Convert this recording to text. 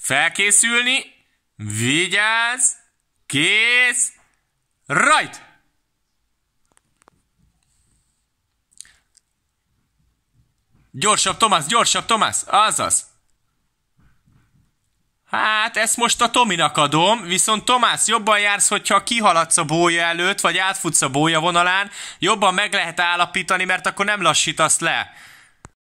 Felkészülni, vigyázz, kész, rajt! Gyorsabb, Tomás, gyorsabb, Tomás, azaz. Hát, ezt most a Tominak adom, viszont Tomás, jobban jársz, hogyha kihaladsz a bója előtt, vagy átfutsz a bója vonalán, jobban meg lehet állapítani, mert akkor nem lassítasz le.